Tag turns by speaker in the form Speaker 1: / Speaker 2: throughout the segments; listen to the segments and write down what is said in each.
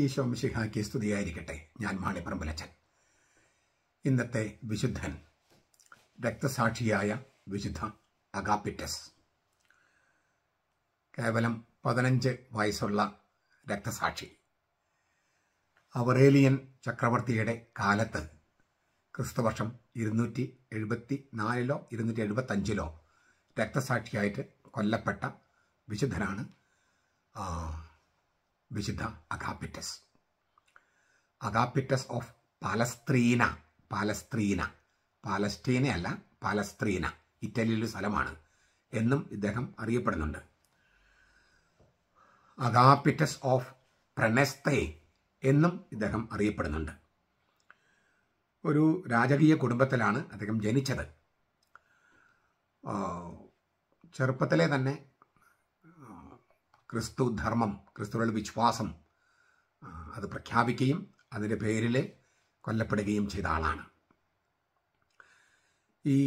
Speaker 1: ഈ ശോമശിഹാക്ക് സ്തുതിയായിരിക്കട്ടെ ഞാൻ മാണിപ്പറമ്പലച്ചൻ ഇന്നത്തെ വിശുദ്ധൻ രക്തസാക്ഷിയായ വിശുദ്ധ അഗാപിറ്റസ് കേവലം പതിനഞ്ച് വയസ്സുള്ള രക്തസാക്ഷി അവറേലിയൻ ചക്രവർത്തിയുടെ കാലത്ത് ക്രിസ്തുവർഷം ഇരുന്നൂറ്റി എഴുപത്തി നാലിലോ ഇരുന്നൂറ്റി എഴുപത്തഞ്ചിലോ രക്തസാക്ഷിയായിട്ട് കൊല്ലപ്പെട്ട വിശുദ്ധനാണ് വിശുദ്ധ അഗാപിറ്റസ് അഗാപിറ്റസ് ഓഫ് പാലസ്ത്രീന പാലസ്ത്രീന പാലസ്റ്റീനയല്ല പാലസ്ത്രീന ഇറ്റലിയിലെ സ്ഥലമാണ് എന്നും ഇദ്ദേഹം അറിയപ്പെടുന്നുണ്ട് അഗാപിറ്റസ് ഓഫ് പ്രണസ്തേ എന്നും ഇദ്ദേഹം അറിയപ്പെടുന്നുണ്ട് ഒരു രാജകീയ കുടുംബത്തിലാണ് അദ്ദേഹം ജനിച്ചത് ചെറുപ്പത്തിലെ തന്നെ ക്രിസ്തു ധർമ്മം ക്രിസ്തുവിൽ വിശ്വാസം അത് പ്രഖ്യാപിക്കുകയും അതിൻ്റെ പേരിൽ കൊല്ലപ്പെടുകയും ചെയ്ത ആളാണ് ഈ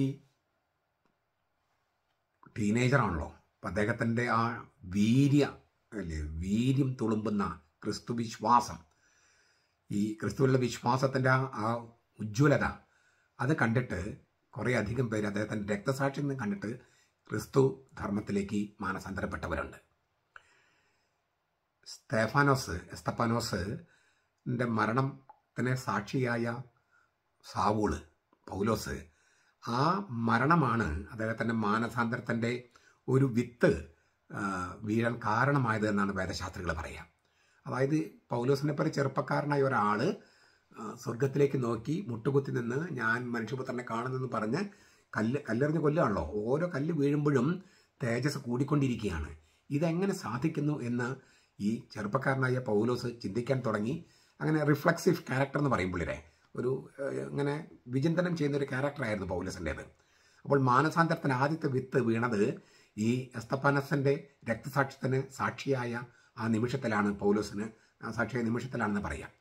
Speaker 1: ടീനേജറാണല്ലോ അപ്പം അദ്ദേഹത്തിൻ്റെ ആ വീര്യ അല്ലേ വീര്യം തുളുമ്പുന്ന ക്രിസ്തു വിശ്വാസം ഈ ക്രിസ്തുവിലുള്ള വിശ്വാസത്തിൻ്റെ ആ ഉജ്ജ്വലത അത് കണ്ടിട്ട് കുറേ അധികം പേര് അദ്ദേഹത്തിൻ്റെ രക്തസാക്ഷി നിന്ന് കണ്ടിട്ട് ക്രിസ്തു ധർമ്മത്തിലേക്ക് മാനസാന്തരപ്പെട്ടവരുണ്ട് സ്തേഫാനോസ് എസ്തപ്പാനോസിൻ്റെ മരണത്തിന് സാക്ഷിയായ സാവൂള് പൗലോസ് ആ മരണമാണ് അദ്ദേഹത്തിൻ്റെ മാനസാന്തരത്തിൻ്റെ ഒരു വിത്ത് വീഴാൻ കാരണമായത് എന്നാണ് വേദശാസ്ത്രികൾ പറയുക അതായത് പൗലോസിനെ പോലെ ചെറുപ്പക്കാരനായ ഒരാൾ സ്വർഗത്തിലേക്ക് നോക്കി മുട്ടുകുത്തി നിന്ന് ഞാൻ മനുഷ്യപുത്രനെ കാണുന്നെന്ന് പറഞ്ഞ് കല്ല് കല്ലെറിഞ്ഞ് കൊല്ലുകയാണല്ലോ ഓരോ കല്ല് വീഴുമ്പോഴും തേജസ് കൂടിക്കൊണ്ടിരിക്കുകയാണ് ഇതെങ്ങനെ സാധിക്കുന്നു എന്ന് ഈ ചെറുപ്പക്കാരനായ പൗലോസ് ചിന്തിക്കാൻ തുടങ്ങി അങ്ങനെ റിഫ്ലക്സീവ് ക്യാരക്ടർ എന്ന് പറയും ഒരു ഇങ്ങനെ വിചിന്തനം ചെയ്യുന്ന ഒരു ക്യാരക്ടറായിരുന്നു പൗലോസിൻ്റേത് അപ്പോൾ മാനസാന്തരത്തിന് ആദ്യത്തെ വിത്ത് വീണത് ഈ എസ്തപ്പാനസിൻ്റെ രക്തസാക്ഷ്യത്തിന് സാക്ഷിയായ ആ നിമിഷത്തിലാണ് പൗലോസിന് സാക്ഷിയായ നിമിഷത്തിലാണെന്ന് പറയാം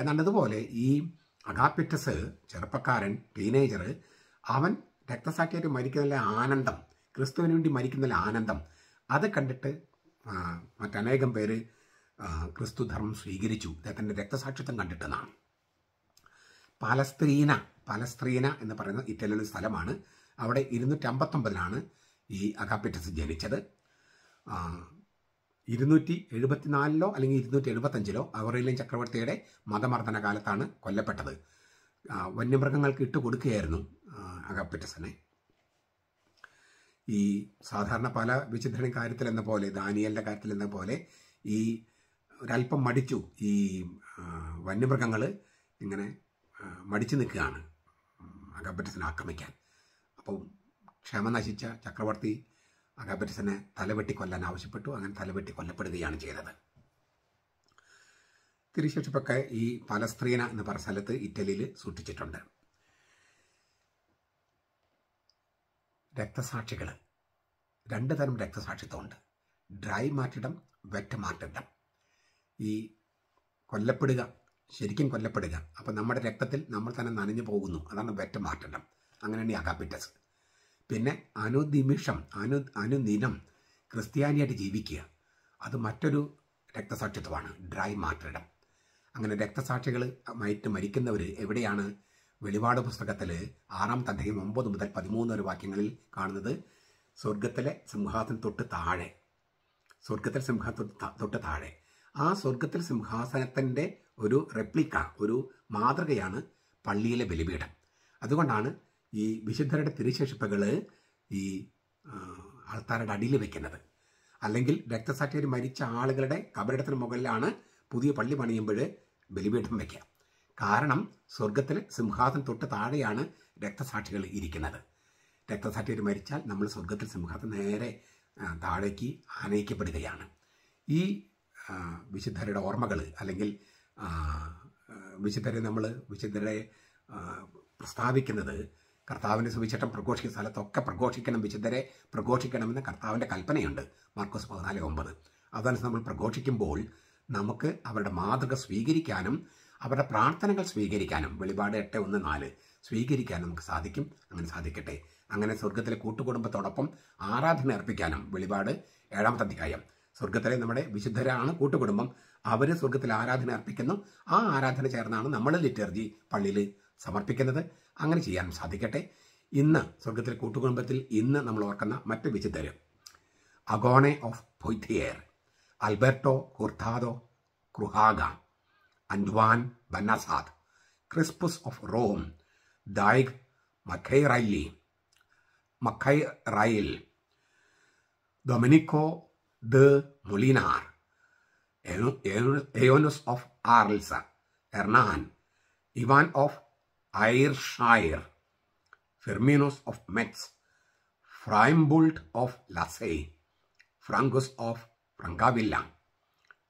Speaker 1: ഏതാണ്ടതുപോലെ അതുപോലെ ഈ അഗാപിറ്റസ് ചെറുപ്പക്കാരൻ ടീനേജർ അവൻ രക്തസാക്ഷിയായിട്ട് മരിക്കുന്നതിലെ ആനന്ദം ക്രിസ്തുവിന് വേണ്ടി മരിക്കുന്നതിലെ ആനന്ദം അത് കണ്ടിട്ട് മറ്റനേകം പേര് ക്രിസ്തുധർമ്മം സ്വീകരിച്ചു അദ്ദേഹത്തിൻ്റെ രക്തസാക്ഷിത്വം കണ്ടിട്ടെന്നാണ് പാലസ്ത്രീന പാലസ്ത്രീന എന്ന് പറയുന്ന ഇറ്റലിയിലെ സ്ഥലമാണ് അവിടെ അമ്പത്തൊമ്പതിനാണ് ഈ അഗാപ്പിറ്റസ് ജനിച്ചത് ഇരുന്നൂറ്റി എഴുപത്തിനാലിലോ അല്ലെങ്കിൽ ഇരുന്നൂറ്റി എഴുപത്തഞ്ചിലോ അവറിയിലും ചക്രവർത്തിയുടെ മതമർദ്ദന കാലത്താണ് കൊല്ലപ്പെട്ടത് വന്യമൃഗങ്ങൾക്ക് ഇട്ടുകൊടുക്കുകയായിരുന്നു കൊടുക്കുകയായിരുന്നു അഗാപ്പിറ്റസിനെ ഈ സാധാരണ പല വിശുദ്ധരുടെ കാര്യത്തിൽ എന്ന പോലെ ദാനിയലിൻ്റെ കാര്യത്തിൽ എന്ന പോലെ ഈ ഒരല്പം മടിച്ചു ഈ വന്യമൃഗങ്ങൾ ഇങ്ങനെ മടിച്ചു നിൽക്കുകയാണ് അഗബറ്റസിനെ ആക്രമിക്കാൻ അപ്പം ക്ഷമ നശിച്ച ചക്രവർത്തി അഗബറ്റസിനെ തലവെട്ടി കൊല്ലാൻ ആവശ്യപ്പെട്ടു അങ്ങനെ തലവെട്ടി കൊല്ലപ്പെടുകയാണ് ചെയ്തത് തിരുശേഷിപ്പൊക്കെ ഈ പലസ്ത്രീന എന്ന് പറഞ്ഞ സ്ഥലത്ത് ഇറ്റലിയിൽ സൂക്ഷിച്ചിട്ടുണ്ട് രക്തസാക്ഷികൾ രണ്ട് തരം രക്തസാക്ഷിത്വമുണ്ട് ഡ്രൈ മാർട്ടിഡം വെറ്റ് മാർട്ടിഡം ഈ കൊല്ലപ്പെടുക ശരിക്കും കൊല്ലപ്പെടുക അപ്പം നമ്മുടെ രക്തത്തിൽ നമ്മൾ തന്നെ നനഞ്ഞു പോകുന്നു അതാണ് വെറ്റ് മാർട്ടിഡം അങ്ങനെയാണ് ഈ അകാപ്പിറ്റസ് പിന്നെ അനുനിമിഷം അനു അനുദിനം ക്രിസ്ത്യാനിയായിട്ട് ജീവിക്കുക അത് മറ്റൊരു രക്തസാക്ഷിത്വമാണ് ഡ്രൈ മാർട്ടിഡം അങ്ങനെ രക്തസാക്ഷികൾ മയറ്റ് മരിക്കുന്നവർ എവിടെയാണ് വെളിപാട് പുസ്തകത്തിൽ ആറാം തദ്ദേഹം ഒമ്പത് മുതൽ പതിമൂന്ന് വരെ വാക്യങ്ങളിൽ കാണുന്നത് സ്വർഗത്തിലെ സിംഹാസനം തൊട്ട് താഴെ സ്വർഗത്തിലെ സിംഹാസനം തൊട്ട് താഴെ ആ സ്വർഗത്തിലെ സിംഹാസനത്തിൻ്റെ ഒരു റെപ്ലിക്ക ഒരു മാതൃകയാണ് പള്ളിയിലെ ബലിപീഠം അതുകൊണ്ടാണ് ഈ വിശുദ്ധരുടെ തിരുശേഷിപ്പുകൾ ഈ ആൾക്കാരുടെ അടിയിൽ വയ്ക്കുന്നത് അല്ലെങ്കിൽ രക്തസാക്ഷിയിൽ മരിച്ച ആളുകളുടെ കബറിടത്തിന് മുകളിലാണ് പുതിയ പള്ളി പണിയുമ്പോൾ ബലിപീഠം വയ്ക്കുക കാരണം സ്വർഗത്തിൽ സിംഹാസനം തൊട്ട് താഴെയാണ് രക്തസാക്ഷികൾ ഇരിക്കുന്നത് രക്തസാക്ഷികൾ മരിച്ചാൽ നമ്മൾ സ്വർഗത്തിൽ സിംഹാസനം നേരെ താഴേക്ക് ആനയിക്കപ്പെടുകയാണ് ഈ വിശുദ്ധരുടെ ഓർമ്മകൾ അല്ലെങ്കിൽ വിശുദ്ധരെ നമ്മൾ വിശുദ്ധരെ പ്രസ്താവിക്കുന്നത് കർത്താവിൻ്റെ സുവിശേഷം പ്രഘോഷിക്കുന്ന സ്ഥലത്തൊക്കെ പ്രഘോഷിക്കണം വിശുദ്ധരെ പ്രഘോഷിക്കണമെന്ന് കർത്താവിൻ്റെ കൽപ്പനയുണ്ട് മാർക്കോസ് പതിനാല് ഒമ്പത് അതനുസരിച്ച് നമ്മൾ പ്രഘോഷിക്കുമ്പോൾ നമുക്ക് അവരുടെ മാതൃക സ്വീകരിക്കാനും അവരുടെ പ്രാർത്ഥനകൾ സ്വീകരിക്കാനും വെളിപാട് എട്ട് ഒന്ന് നാല് സ്വീകരിക്കാനും നമുക്ക് സാധിക്കും അങ്ങനെ സാധിക്കട്ടെ അങ്ങനെ സ്വർഗത്തിലെ കൂട്ടുകുടുംബത്തോടൊപ്പം ആരാധന അർപ്പിക്കാനും വെളിപാട് ഏഴാമത്തെ അധ്യായം സ്വർഗത്തിലെ നമ്മുടെ വിശുദ്ധരാണ് കൂട്ടുകുടുംബം അവർ സ്വർഗത്തിൽ ആരാധന അർപ്പിക്കുന്നു ആ ആരാധന ചേർന്നാണ് നമ്മൾ ലിറ്റർജി പള്ളിയിൽ സമർപ്പിക്കുന്നത് അങ്ങനെ ചെയ്യാൻ സാധിക്കട്ടെ ഇന്ന് സ്വർഗത്തിലെ കൂട്ടുകുടുംബത്തിൽ ഇന്ന് നമ്മൾ ഓർക്കുന്ന മറ്റ് വിശുദ്ധർ അഗോണെ ഓഫ് പൊയ്ത്തിയേർ അൽബർട്ടോ കുർത്താദോ ക്രുഹാഗ and Juan Banasat, Crispus of Rome, Daig Macairili, Macairil, Domenico de Molinar, Eonus of Arles, Hernan, Ivan of Ayrshire, Firminus of Metz, Freimbold of La Lassay, Frangus of Frangavilla,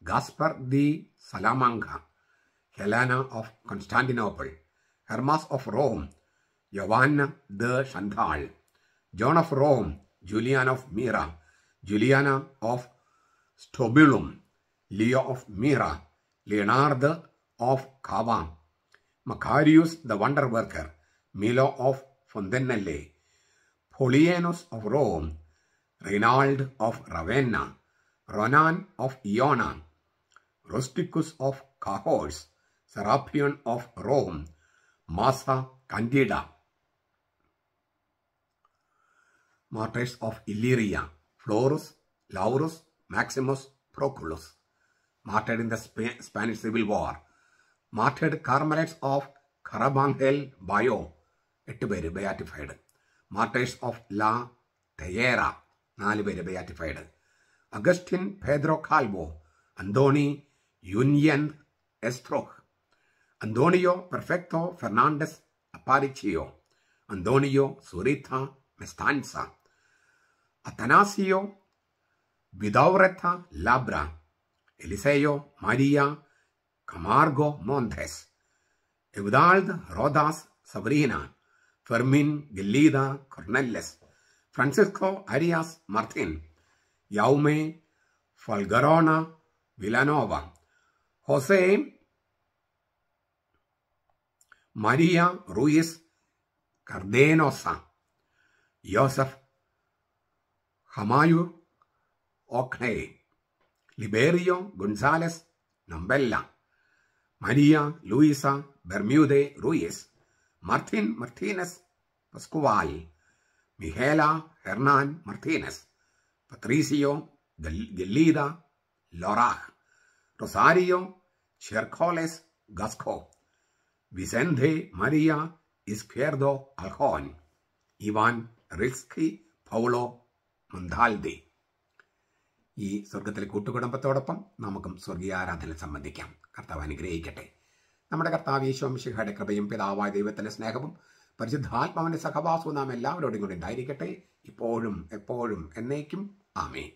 Speaker 1: Gaspar de Salamanga. Helena of Constantinople, Hermas of Rome, Giovanna de Chantal, John of Rome, Julian of Mira, Juliana of Strobylum, Leo of Mira, Leonardo of Cava, Macarius the Wonder Worker, Milo of Fontenelle, Polienus of Rome, Reynald of Ravenna, Ronan of Iona, Rusticus of Cahors, Serapion of Rome, Massa Candida. Martyrs of Illyria, Florus, Laurus, Maximus, Proculus. Martyred in the Sp Spanish Civil War. Martyred Carmelites of Carabangel Bayo, എട്ട് പേര് beatified, martyrs of La തെയേറ നാല് പേര് beatified Agustin Pedro Calvo Anthony Union Antonio Perfecto Fernandez Aparicio, Antonio Zurita Mestanza, Atanasio Vidaureta Labra, Eliseo María Camargo Montes, Eudald Rodas Sabrina, Fermín Gelida Corneles, Francisco Arias Martín, Yaume Falgarona Villanova, José María Ruiz Cardenosa, Joseph Hamayu okney Liberio González Nambella, María Luisa Bermúdez Ruiz, Martín Martínez Pascual, Mihela Hernán Martínez, Patricio Delida Loraj, Rosario Chercoles Gasco. Vicente Maria Izquierdo Aljón, Ivan Riski Paulo Muntaldi ഈ സ്വർഗത്തിലെ കൂട്ടുകുടുംബത്തോടൊപ്പം നമുക്കും സ്വർഗീയ ആരാധന സംബന്ധിക്കാം കർത്താവ് അനുഗ്രഹിക്കട്ടെ നമ്മുടെ കർത്താവ് ഈശോംശിഖയുടെ കൃപയും പിതാവായ ദൈവത്തിൻ്റെ സ്നേഹവും പരിശുദ്ധാത്മാവിൻ്റെ സഹവാസവും നാം എല്ലാവരോടും കൂടി ഉണ്ടായിരിക്കട്ടെ ഇപ്പോഴും എപ്പോഴും എന്നേക്കും ആമേ